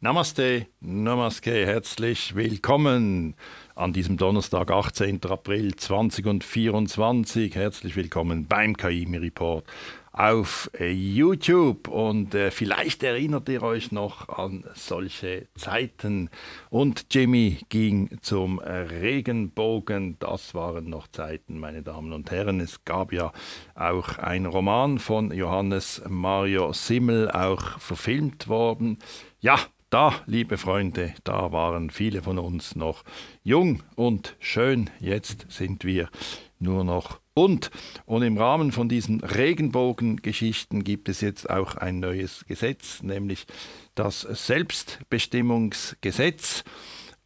Namaste, Namaste, herzlich willkommen an diesem Donnerstag, 18. April 2024. Herzlich willkommen beim kimi Report auf äh, YouTube. Und äh, vielleicht erinnert ihr euch noch an solche Zeiten. Und Jimmy ging zum äh, Regenbogen. Das waren noch Zeiten, meine Damen und Herren. Es gab ja auch ein Roman von Johannes Mario Simmel, auch verfilmt worden. Ja, da, liebe Freunde, da waren viele von uns noch jung und schön. Jetzt sind wir nur noch bunt. Und im Rahmen von diesen Regenbogengeschichten gibt es jetzt auch ein neues Gesetz, nämlich das Selbstbestimmungsgesetz.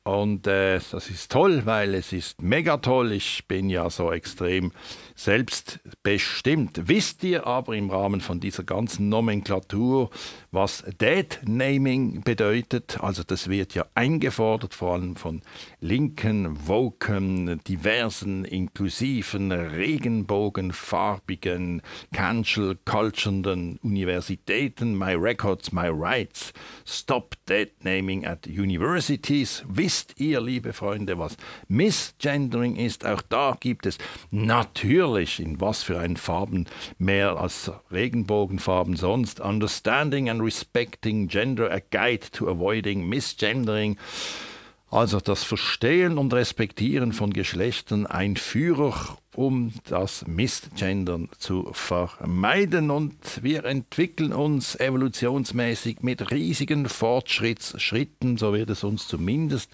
Und äh, das ist toll, weil es ist mega toll. Ich bin ja so extrem selbstbestimmt. Wisst ihr aber im Rahmen von dieser ganzen Nomenklatur, was Date Naming bedeutet? Also das wird ja eingefordert, vor allem von linken, woken, diversen, inklusiven, regenbogenfarbigen, cancel culturenden Universitäten. My Records, My Rights. Stop Date Naming at Universities. Wisst wisst ihr, liebe Freunde, was Misgendering ist? Auch da gibt es natürlich, in was für einen Farben mehr als Regenbogenfarben sonst, Understanding and Respecting Gender, a Guide to Avoiding Misgendering. Also das Verstehen und Respektieren von Geschlechtern, ein Führer um das Missgendern zu vermeiden. Und wir entwickeln uns evolutionsmäßig mit riesigen Fortschrittsschritten, so wird es uns zumindest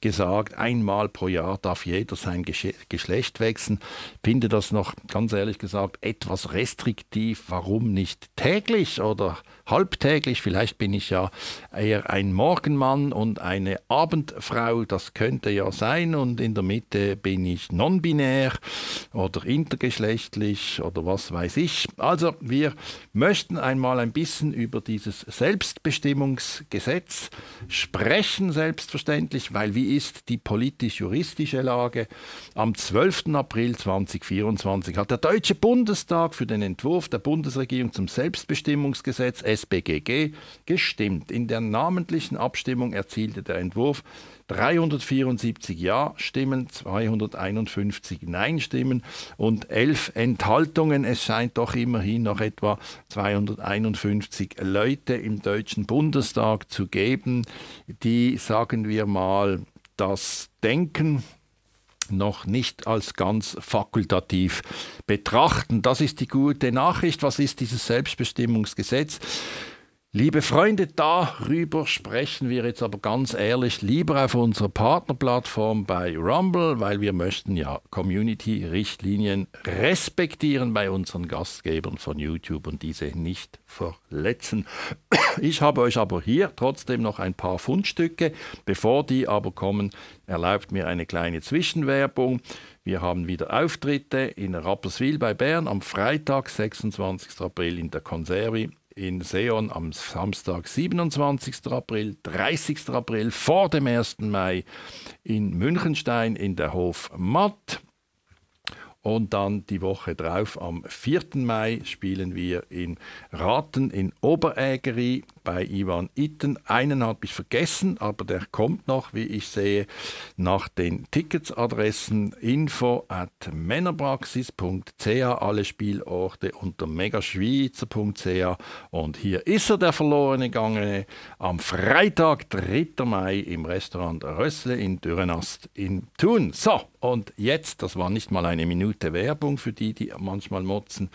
gesagt. Einmal pro Jahr darf jeder sein Geschlecht wechseln. Ich Finde das noch, ganz ehrlich gesagt, etwas restriktiv. Warum nicht täglich oder halbtäglich? Vielleicht bin ich ja eher ein Morgenmann und eine Abendfrau. Das könnte ja sein. Und in der Mitte bin ich non-binär oder intergeschlechtlich oder was weiß ich. Also wir möchten einmal ein bisschen über dieses Selbstbestimmungsgesetz sprechen, selbstverständlich, weil wie ist die politisch-juristische Lage? Am 12. April 2024 hat der Deutsche Bundestag für den Entwurf der Bundesregierung zum Selbstbestimmungsgesetz SBGG gestimmt. In der namentlichen Abstimmung erzielte der Entwurf 374 Ja-Stimmen, 251 Nein-Stimmen und 11 Enthaltungen. Es scheint doch immerhin noch etwa 251 Leute im Deutschen Bundestag zu geben, die, sagen wir mal, das Denken noch nicht als ganz fakultativ betrachten. Das ist die gute Nachricht. Was ist dieses Selbstbestimmungsgesetz? Liebe Freunde, darüber sprechen wir jetzt aber ganz ehrlich lieber auf unserer Partnerplattform bei Rumble, weil wir möchten ja Community-Richtlinien respektieren bei unseren Gastgebern von YouTube und diese nicht verletzen. Ich habe euch aber hier trotzdem noch ein paar Fundstücke. Bevor die aber kommen, erlaubt mir eine kleine Zwischenwerbung. Wir haben wieder Auftritte in Rapperswil bei Bern am Freitag, 26. April in der Konservi in Seon am Samstag, 27. April, 30. April, vor dem 1. Mai in Münchenstein in der Hof Matt. Und dann die Woche drauf, am 4. Mai, spielen wir in Raten in Oberägeri bei Ivan Itten. Einen habe ich vergessen, aber der kommt noch, wie ich sehe, nach den Ticketsadressen info at männerpraxis.ch, alle Spielorte unter megaschweizer.ch. Und hier ist er, der verlorene Gangene, am Freitag, 3. Mai im Restaurant Rössle in Dürrenast in Thun. So, und jetzt, das war nicht mal eine Minute Werbung für die, die manchmal motzen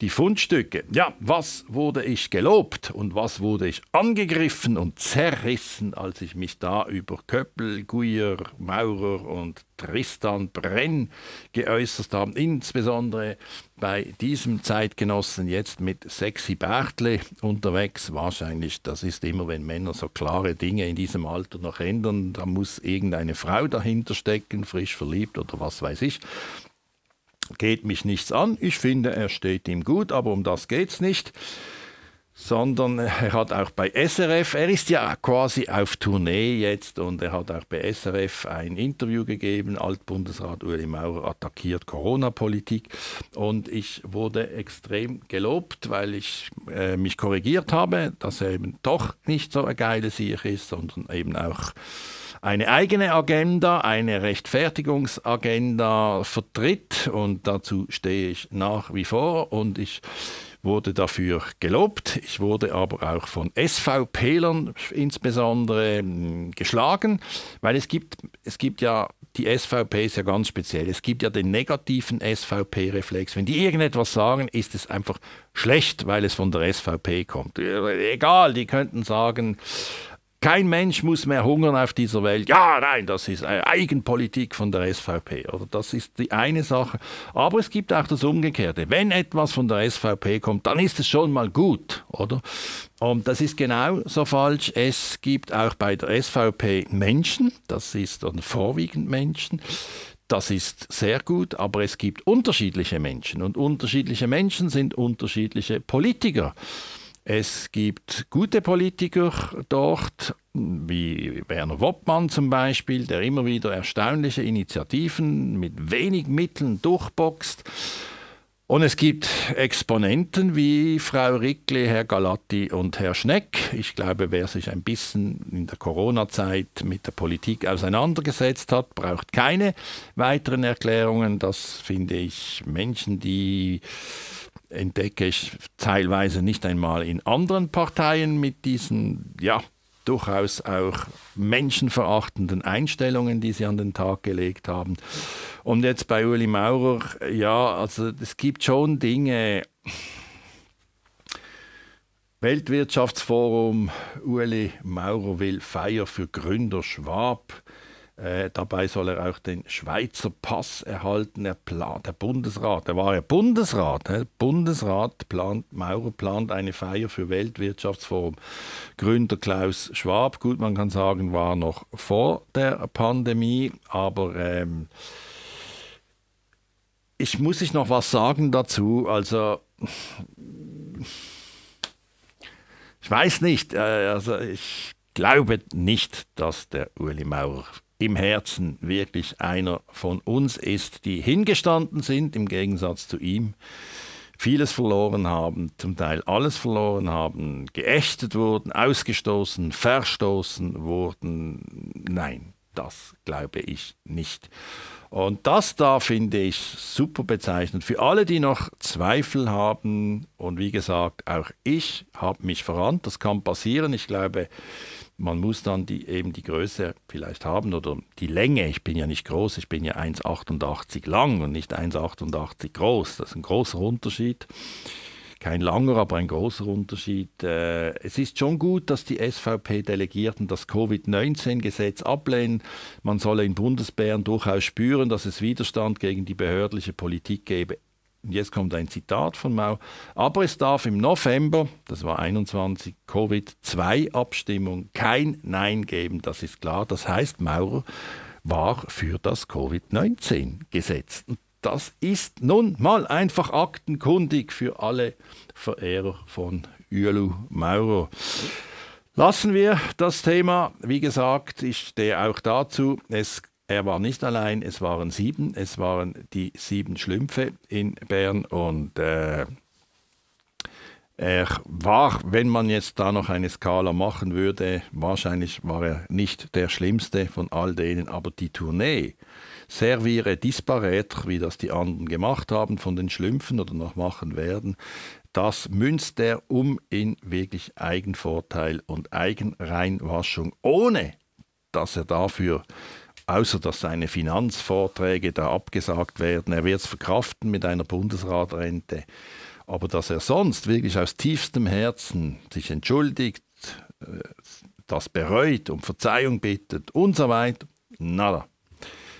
die Fundstücke. Ja, was wurde ich gelobt und was wurde ich angegriffen und zerrissen, als ich mich da über Köppel, Guyer, Maurer und Tristan Brenn geäußert habe, insbesondere bei diesem Zeitgenossen jetzt mit Sexy Bärtle unterwegs. Wahrscheinlich, das ist immer, wenn Männer so klare Dinge in diesem Alter noch ändern, da muss irgendeine Frau dahinter stecken, frisch verliebt oder was weiß ich geht mich nichts an. Ich finde, er steht ihm gut, aber um das geht es nicht. Sondern er hat auch bei SRF, er ist ja quasi auf Tournee jetzt und er hat auch bei SRF ein Interview gegeben. Altbundesrat Ueli Maurer attackiert Corona-Politik und ich wurde extrem gelobt, weil ich äh, mich korrigiert habe, dass er eben doch nicht so ein geiles Sieg ist, sondern eben auch eine eigene Agenda, eine Rechtfertigungsagenda vertritt und dazu stehe ich nach wie vor und ich wurde dafür gelobt. Ich wurde aber auch von SVP-Lern insbesondere hm, geschlagen, weil es gibt, es gibt ja, die SVP ist ja ganz speziell, es gibt ja den negativen SVP-Reflex. Wenn die irgendetwas sagen, ist es einfach schlecht, weil es von der SVP kommt. Äh, egal, die könnten sagen, kein Mensch muss mehr hungern auf dieser Welt. Ja, nein, das ist Eigenpolitik von der SVP. Oder also das ist die eine Sache. Aber es gibt auch das Umgekehrte. Wenn etwas von der SVP kommt, dann ist es schon mal gut, oder? Und das ist genau so falsch. Es gibt auch bei der SVP Menschen, das ist dann vorwiegend Menschen, das ist sehr gut, aber es gibt unterschiedliche Menschen und unterschiedliche Menschen sind unterschiedliche Politiker. Es gibt gute Politiker dort, wie Werner Woppmann zum Beispiel, der immer wieder erstaunliche Initiativen mit wenig Mitteln durchboxt. Und es gibt Exponenten wie Frau Rickle, Herr Galatti und Herr Schneck. Ich glaube, wer sich ein bisschen in der Corona-Zeit mit der Politik auseinandergesetzt hat, braucht keine weiteren Erklärungen. Das finde ich Menschen, die entdecke ich teilweise nicht einmal in anderen Parteien mit diesen, ja, durchaus auch menschenverachtenden Einstellungen, die sie an den Tag gelegt haben. Und jetzt bei Uli Maurer, ja, also es gibt schon Dinge. Weltwirtschaftsforum, Uli Maurer will Feier für Gründer Schwab. Äh, dabei soll er auch den Schweizer Pass erhalten. Er plant, der Bundesrat, er war ja Bundesrat, ne? Bundesrat plant, Maurer plant eine Feier für Weltwirtschaftsforum. Gründer Klaus Schwab, gut, man kann sagen, war noch vor der Pandemie, aber ähm, ich muss ich noch was sagen dazu. Also ich weiß nicht, äh, also ich glaube nicht, dass der Ueli Maurer im Herzen wirklich einer von uns ist, die hingestanden sind im Gegensatz zu ihm, vieles verloren haben, zum Teil alles verloren haben, geächtet wurden, ausgestoßen, verstoßen wurden. Nein, das glaube ich nicht. Und das da finde ich super bezeichnend. Für alle, die noch Zweifel haben, und wie gesagt, auch ich habe mich verrannt, das kann passieren. Ich glaube, man muss dann die, eben die Größe vielleicht haben oder die Länge. Ich bin ja nicht groß, ich bin ja 1,88 lang und nicht 1,88 groß. Das ist ein großer Unterschied. Kein langer, aber ein großer Unterschied. Äh, es ist schon gut, dass die SVP-Delegierten das Covid-19-Gesetz ablehnen. Man solle in Bundesbären durchaus spüren, dass es Widerstand gegen die behördliche Politik gäbe jetzt kommt ein Zitat von Mao, aber es darf im November, das war 21, Covid-2-Abstimmung, kein Nein geben, das ist klar. Das heißt, Maurer war für das Covid-19-Gesetz. Das ist nun mal einfach aktenkundig für alle Verehrer von Ülu Maurer. Lassen wir das Thema. Wie gesagt, ich stehe auch dazu. Es er war nicht allein, es waren sieben. Es waren die sieben Schlümpfe in Bern und äh, er war, wenn man jetzt da noch eine Skala machen würde, wahrscheinlich war er nicht der schlimmste von all denen, aber die Tournee, Serviere Disparätre, wie das die anderen gemacht haben von den Schlümpfen oder noch machen werden, das münzt er um in wirklich Eigenvorteil und Eigenreinwaschung, ohne dass er dafür außer dass seine Finanzvorträge da abgesagt werden. Er wird es verkraften mit einer Bundesratrente. Aber dass er sonst wirklich aus tiefstem Herzen sich entschuldigt, äh, das bereut, um Verzeihung bittet und so weiter, nada.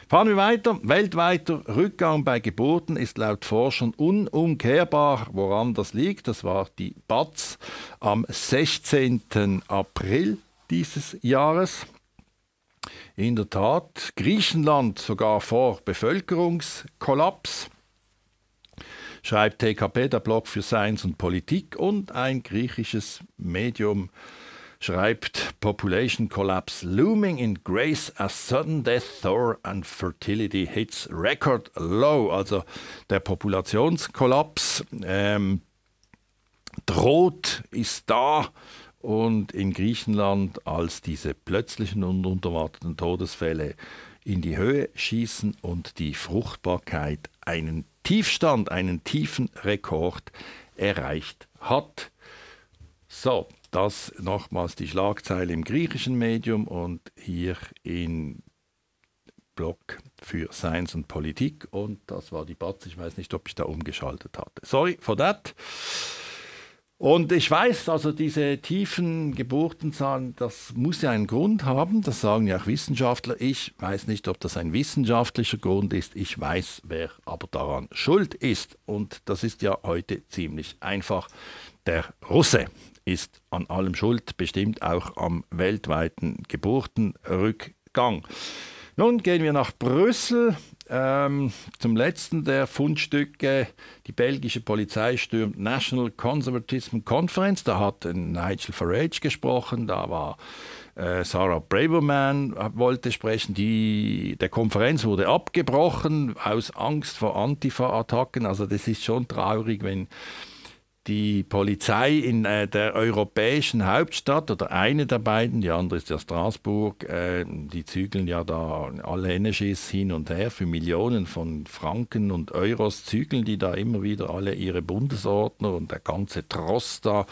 Fahren wir weiter. Weltweiter Rückgang bei Geburten ist laut Forschern unumkehrbar. Woran das liegt, das war die BATS am 16. April dieses Jahres. In der Tat, Griechenland sogar vor Bevölkerungskollaps, schreibt TKP, der Blog für Science und Politik, und ein griechisches Medium schreibt Population Collapse looming in grace as sudden death, or and fertility hits record low. Also der Populationskollaps ähm, droht, ist da, und in Griechenland als diese plötzlichen und unerwarteten Todesfälle in die Höhe schießen und die Fruchtbarkeit einen Tiefstand, einen tiefen Rekord erreicht hat. So, das nochmals die Schlagzeile im griechischen Medium und hier in Blog für Science und Politik. Und das war die Batz. Ich weiß nicht, ob ich da umgeschaltet hatte. Sorry for that. Und ich weiß, also diese tiefen Geburtenzahlen, das muss ja einen Grund haben. Das sagen ja auch Wissenschaftler. Ich weiß nicht, ob das ein wissenschaftlicher Grund ist. Ich weiß, wer aber daran schuld ist. Und das ist ja heute ziemlich einfach. Der Russe ist an allem schuld, bestimmt auch am weltweiten Geburtenrückgang. Nun gehen wir nach Brüssel ähm, zum letzten der Fundstücke. Die belgische Polizei stürmt National Conservatism Conference. Da hat Nigel Farage gesprochen. Da war äh, Sarah Braverman wollte sprechen. Die, der Konferenz wurde abgebrochen aus Angst vor Antifa-Attacken. Also das ist schon traurig, wenn die Polizei in äh, der europäischen Hauptstadt oder eine der beiden, die andere ist ja Straßburg, äh, die zügeln ja da alle Energies hin und her für Millionen von Franken und Euros, zügeln die da immer wieder alle ihre Bundesordner und der ganze Tross da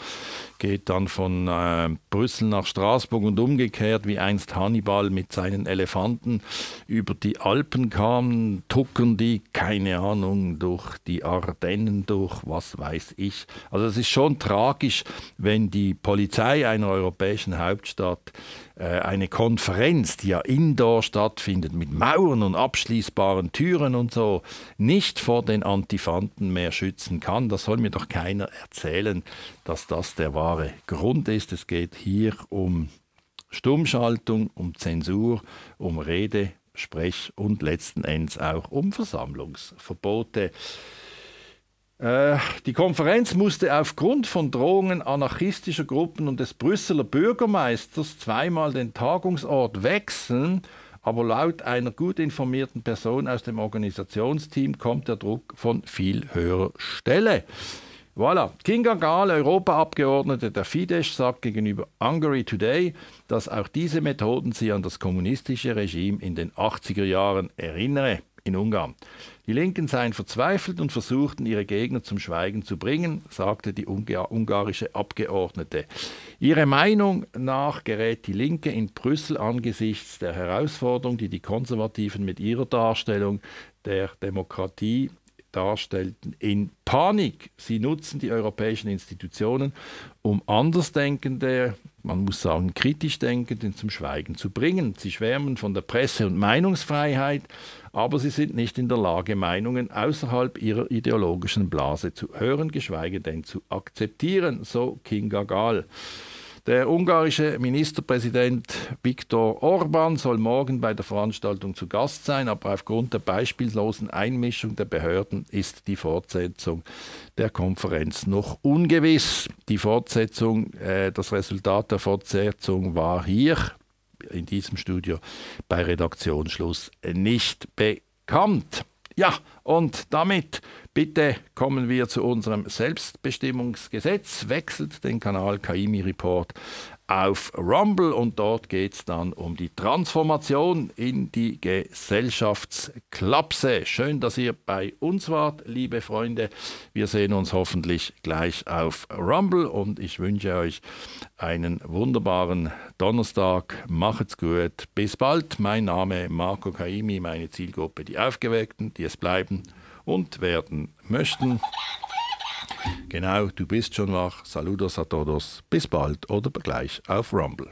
geht dann von äh, Brüssel nach Straßburg und umgekehrt, wie einst Hannibal mit seinen Elefanten über die Alpen kam, tuckern die, keine Ahnung, durch die Ardennen durch, was weiß ich. Also es ist schon tragisch, wenn die Polizei einer europäischen Hauptstadt äh, eine Konferenz, die ja indoor stattfindet, mit Mauern und abschließbaren Türen und so, nicht vor den Antifanten mehr schützen kann. Das soll mir doch keiner erzählen, dass das der wahre Grund ist. Es geht hier um Stummschaltung, um Zensur, um Rede, Sprech und letzten Endes auch um Versammlungsverbote. Äh, die Konferenz musste aufgrund von Drohungen anarchistischer Gruppen und des Brüsseler Bürgermeisters zweimal den Tagungsort wechseln, aber laut einer gut informierten Person aus dem Organisationsteam kommt der Druck von viel höherer Stelle. Voilà. Kinga Gahl, Europaabgeordnete der Fidesz, sagt gegenüber Hungary Today, dass auch diese Methoden sie an das kommunistische Regime in den 80er Jahren erinnere in Ungarn. Die Linken seien verzweifelt und versuchten, ihre Gegner zum Schweigen zu bringen, sagte die ungarische Abgeordnete. Ihre Meinung nach gerät die Linke in Brüssel angesichts der Herausforderung, die die Konservativen mit ihrer Darstellung der Demokratie Darstellten in Panik. Sie nutzen die europäischen Institutionen, um Andersdenkende, man muss sagen kritisch Denkenden zum Schweigen zu bringen. Sie schwärmen von der Presse- und Meinungsfreiheit, aber sie sind nicht in der Lage, Meinungen außerhalb ihrer ideologischen Blase zu hören, geschweige denn zu akzeptieren, so Kinga Gahl. Der ungarische Ministerpräsident Viktor Orban soll morgen bei der Veranstaltung zu Gast sein, aber aufgrund der beispiellosen Einmischung der Behörden ist die Fortsetzung der Konferenz noch ungewiss. Die Fortsetzung, äh, das Resultat der Fortsetzung war hier in diesem Studio bei Redaktionsschluss nicht bekannt. Ja, und damit bitte kommen wir zu unserem Selbstbestimmungsgesetz. Wechselt den Kanal KIMI Report auf Rumble und dort geht es dann um die Transformation in die Gesellschaftsklapse. Schön, dass ihr bei uns wart, liebe Freunde. Wir sehen uns hoffentlich gleich auf Rumble und ich wünsche euch einen wunderbaren Donnerstag. Macht's gut. Bis bald. Mein Name Marco Kaimi, meine Zielgruppe die Aufgeweckten, die es bleiben und werden möchten. Genau, du bist schon wach. Saludos a todos. Bis bald oder gleich auf Rumble.